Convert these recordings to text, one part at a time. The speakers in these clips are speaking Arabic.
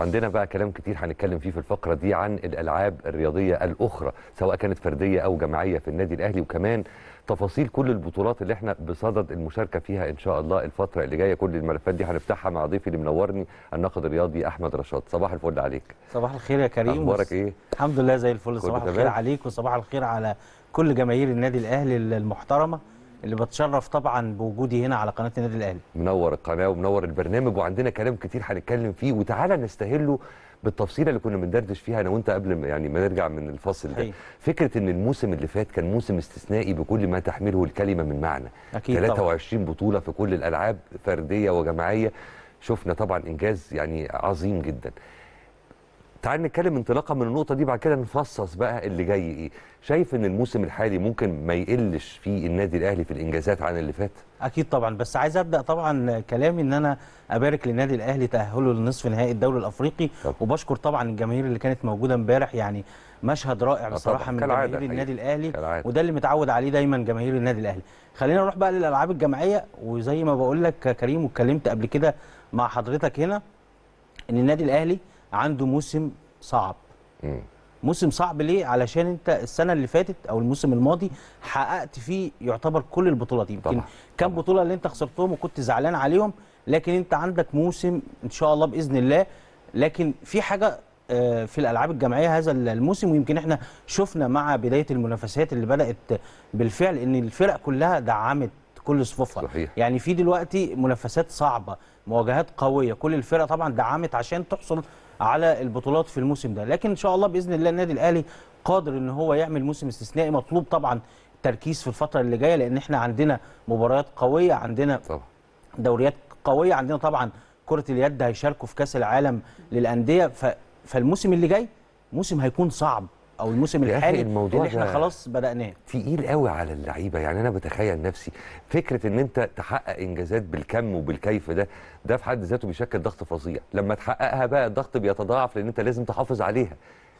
عندنا بقى كلام كتير هنتكلم فيه في الفقره دي عن الالعاب الرياضيه الاخرى سواء كانت فرديه او جماعيه في النادي الاهلي وكمان تفاصيل كل البطولات اللي احنا بصدد المشاركه فيها ان شاء الله الفتره اللي جايه كل الملفات دي هنفتحها مع ضيفي اللي منورني الناقد الرياضي احمد رشاد صباح الفل عليك صباح الخير يا كريم اخبارك ايه الحمد لله زي الفل صباح الخير عليك وصباح الخير على كل جماهير النادي الاهلي المحترمه اللي بتشرف طبعا بوجودي هنا على قناه النادي الاهلي منور القناه ومنور البرنامج وعندنا كلام كتير هنتكلم فيه وتعالى نستهله بالتفصيله اللي كنا بندردش فيها انا وانت قبل ما يعني ما نرجع من الفصل ده فكره ان الموسم اللي فات كان موسم استثنائي بكل ما تحمله الكلمه من معنى أكيد 23 طبعا. بطوله في كل الالعاب فرديه وجماعيه شفنا طبعا انجاز يعني عظيم جدا تعال نتكلم انطلاقا من النقطه دي بعد كده نفصص بقى اللي جاي ايه شايف ان الموسم الحالي ممكن ما يقلش فيه النادي الاهلي في الانجازات عن اللي فات اكيد طبعا بس عايز ابدا طبعا كلامي ان انا ابارك للنادي الاهلي تاهله لنصف نهائي الدوري الافريقي طب. وبشكر طبعا الجماهير اللي كانت موجوده امبارح يعني مشهد رائع بصراحه من جماهير النادي الاهلي كالعادة. وده اللي متعود عليه دايما جماهير النادي الاهلي خلينا نروح بقى للالعاب الجماعيه وزي ما بقول لك كريم واتكلمت قبل كده مع حضرتك هنا ان النادي الاهلي عنده موسم صعب موسم صعب ليه علشان انت السنه اللي فاتت او الموسم الماضي حققت فيه يعتبر كل البطولات يمكن كام بطوله اللي انت خسرتهم وكنت زعلان عليهم لكن انت عندك موسم ان شاء الله باذن الله لكن في حاجه آه، في الالعاب الجماعيه هذا الموسم ويمكن احنا شفنا مع بدايه المنافسات اللي بدات بالفعل ان الفرق كلها دعمت كل صفوفها صحيح. يعني في دلوقتي منافسات صعبه مواجهات قويه كل الفرق طبعا دعمت عشان تحصل على البطولات في الموسم ده لكن ان شاء الله باذن الله النادي الاهلي قادر ان هو يعمل موسم استثنائي مطلوب طبعا تركيز في الفتره اللي جايه لان احنا عندنا مباريات قويه عندنا طبعا. دوريات قويه عندنا طبعا كره اليد هيشاركوا في كاس العالم للانديه ف... فالموسم اللي جاي موسم هيكون صعب او الموسم الحالي الموضوع اللي احنا خلاص بدأناه تقيل قوي على اللعيبه يعني انا بتخيل نفسي فكره ان انت تحقق انجازات بالكم وبالكيف ده ده في حد ذاته بيشكل ضغط فظيع لما تحققها بقى الضغط بيتضاعف لان انت لازم تحافظ عليها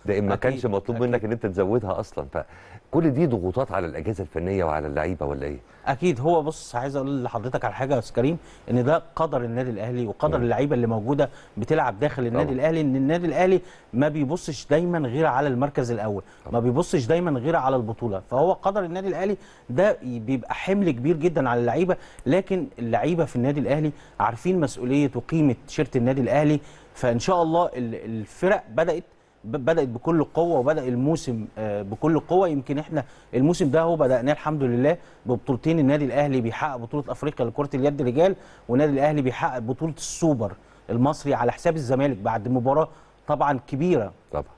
ده إن ما كانش مطلوب منك ان انت تزودها اصلا فكل دي ضغوطات على الاجهزه الفنيه وعلى اللعيبه ولا ايه اكيد هو بص عايز اقول لحضرتك على حاجه يا استاذ كريم ان ده قدر النادي الاهلي وقدر اللعيبه اللي موجوده بتلعب داخل النادي طبعا. الاهلي ان النادي الاهلي ما بيبصش دايما غير على المركز الاول طبعا. ما بيبصش دايما غير على البطوله فهو قدر النادي الاهلي ده بيبقى حمل كبير جدا على اللعيبه لكن اللعيبه في النادي الاهلي عارفين مسؤوليه وقيمه شيره النادي الاهلي فان شاء الله الفرق بدات بدات بكل قوه وبدا الموسم آه، بكل قوه يمكن احنا الموسم ده هو بداناه الحمد لله ببطولتين النادي الاهلي بيحقق بطوله افريقيا لكره اليد رجال والنادي الاهلي بيحقق بطوله السوبر المصري على حساب الزمالك بعد مباراه طبعا كبيره طبعا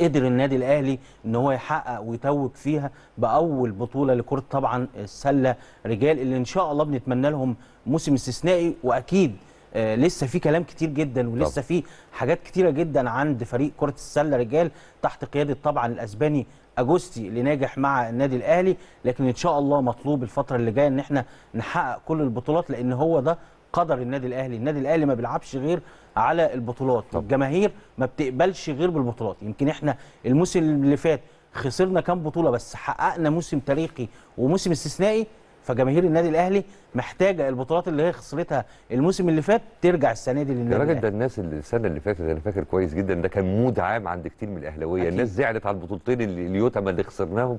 قدر النادي الاهلي ان هو يحقق ويتوج فيها باول بطوله لكره طبعا السله آه، رجال اللي ان شاء الله بنتمنى لهم موسم استثنائي واكيد آه، لسه في كلام كتير جدا ولسه في حاجات كتيره جدا عند فريق كره السله رجال تحت قياده طبعا الاسباني اجوستي اللي ناجح مع النادي الاهلي لكن ان شاء الله مطلوب الفتره اللي جايه ان احنا نحقق كل البطولات لان هو ده قدر النادي الاهلي النادي الاهلي ما بيلعبش غير على البطولات الجماهير ما بتقبلش غير بالبطولات يمكن احنا الموسم اللي فات خسرنا كام بطوله بس حققنا موسم تاريخي وموسم استثنائي فجماهير النادي الاهلي محتاجه البطولات اللي هي خسرتها الموسم اللي فات ترجع السنه دي للنادي يا راجل ده الناس اللي السنه اللي فاتت انا فاكر كويس جدا ده كان مود عام عند كتير من الاهلاويه الناس زعلت على البطولتين اللي اليوتما اللي خسرناهم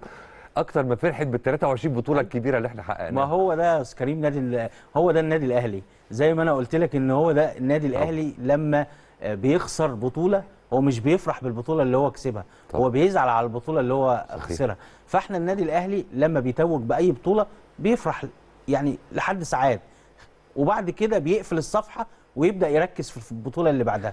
اكتر ما فرحت بال 23 بطوله الكبيره اللي احنا حققناها ما هو ده يا كريم نادي هو ده النادي الاهلي زي ما انا قلت لك ان هو ده النادي الاهلي لما آه، بيخسر بطوله هو مش بيفرح بالبطوله اللي هو كسبها طبعا. هو بيزعل على البطوله اللي هو خسرها فاحنا النادي الاهلي لما بيتوج باي بطوله بيفرح يعني لحد ساعات وبعد كده بيقفل الصفحه ويبدا يركز في البطوله اللي بعدها